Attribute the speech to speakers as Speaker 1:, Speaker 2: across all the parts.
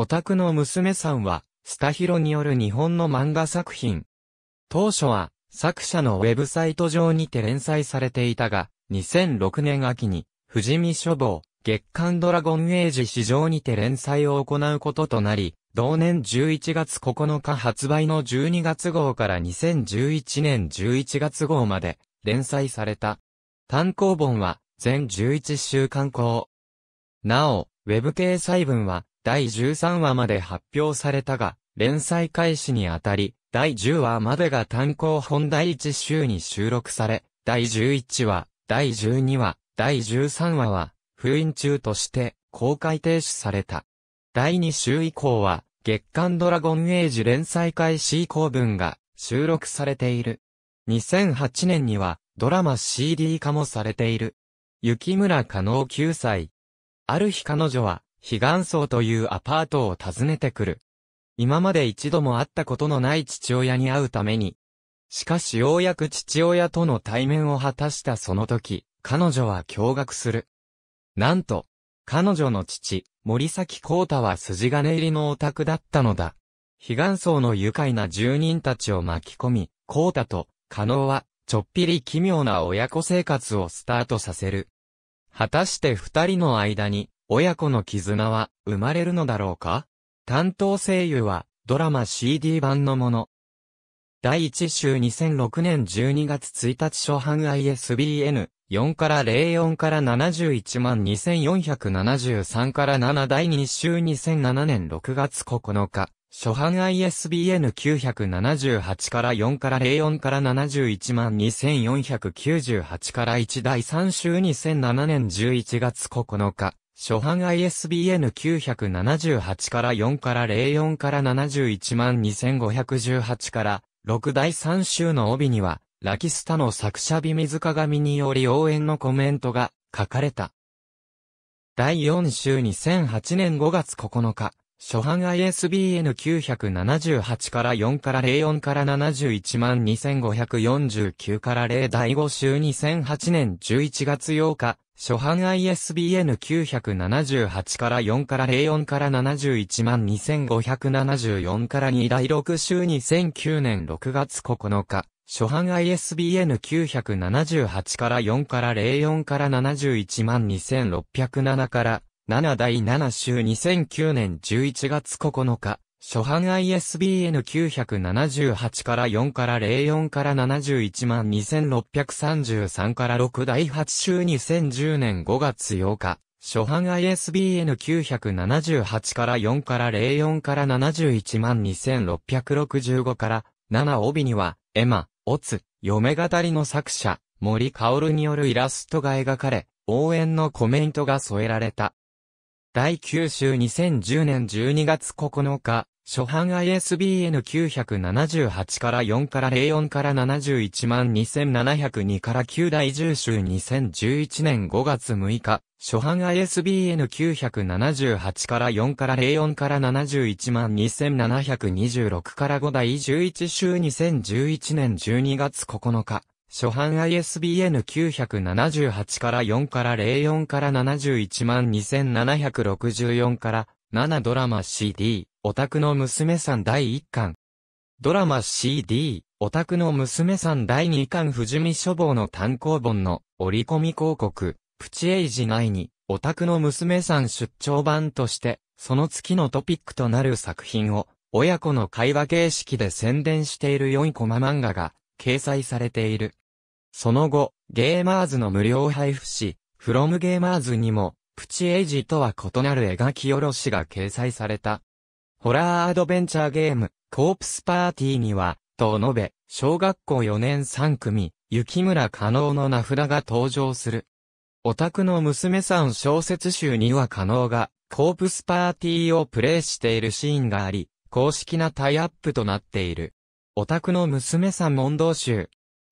Speaker 1: お宅の娘さんは、スタヒロによる日本の漫画作品。当初は、作者のウェブサイト上にて連載されていたが、2006年秋に、富士見書房、月刊ドラゴンエイジ市場にて連載を行うこととなり、同年11月9日発売の12月号から2011年11月号まで連載された。単行本は全11週刊行。なお、ウェブ掲載文は第13話まで発表されたが、連載開始にあたり、第10話までが単行本第1週に収録され、第11話、第12話、第13話は、封印中として公開停止された。第2週以降は、月刊ドラゴンエイジ連載開始以降分が収録されている。2008年にはドラマ CD 化もされている。雪村加納9歳。ある日彼女は悲願荘というアパートを訪ねてくる。今まで一度も会ったことのない父親に会うために。しかしようやく父親との対面を果たしたその時、彼女は驚愕する。なんと、彼女の父、森崎光太は筋金入りのオタクだったのだ。悲願荘の愉快な住人たちを巻き込み、光太と、加納は、ちょっぴり奇妙な親子生活をスタートさせる。果たして二人の間に、親子の絆は生まれるのだろうか担当声優はドラマ CD 版のもの。第1週2006年12月1日初版 ISBN 4から04から71万2473から7第2週2007年6月9日。初版 ISBN978 から4から04から71万2498から1第3週2007年11月9日。初版 ISBN 978から4から04から71万2518から6第3週の帯には、ラキスタの作者美水鏡により応援のコメントが書かれた。第4週2008年5月9日、初版 ISBN 978から4から04から71万2549から0第5週2008年11月8日、初版 ISBN 978から4から04から71万2574から2第6週2009年6月9日、初版 ISBN 978から4から04から71万2607から、7第7週2009年11月9日、初版 ISBN 978から4から04から71万2633から6第8週2010年5月8日、初版 ISBN 978から4から04から71万2665から7帯には、エマ、オツ、嫁語りの作者、森薫によるイラストが描かれ、応援のコメントが添えられた。第9週2010年12月9日、初版 ISBN 978から4から04から71万2702から9第10週2011年5月6日、初版 ISBN 978から4から04から71万2726から5第11週2011年12月9日、初版 ISBN 978から4から04から71万2764から7ドラマ CD、オタクの娘さん第1巻。ドラマ CD、オタクの娘さん第2巻士見書房の単行本の折り込み広告、プチエイジ内に、オタクの娘さん出張版として、その月のトピックとなる作品を、親子の会話形式で宣伝している4コマ漫画が、掲載されている。その後、ゲーマーズの無料配布し、フロムゲーマーズにも、プチエイジとは異なる描き下ろしが掲載された。ホラーアドベンチャーゲーム、コープスパーティーには、と述べ、小学校4年3組、雪村加納の名札が登場する。オタクの娘さん小説集には加納が、コープスパーティーをプレイしているシーンがあり、公式なタイアップとなっている。オタクの娘さん問答集、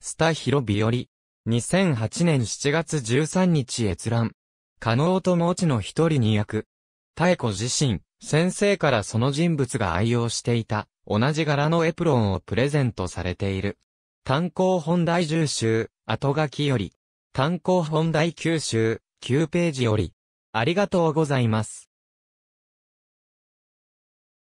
Speaker 1: スタヒロより、2008年7月13日閲覧。加納友ちの一人に役。妙子自身、先生からその人物が愛用していた、同じ柄のエプロンをプレゼントされている。単行本題10集、後書きより。単行本題9集、9ページより。ありがとうございます。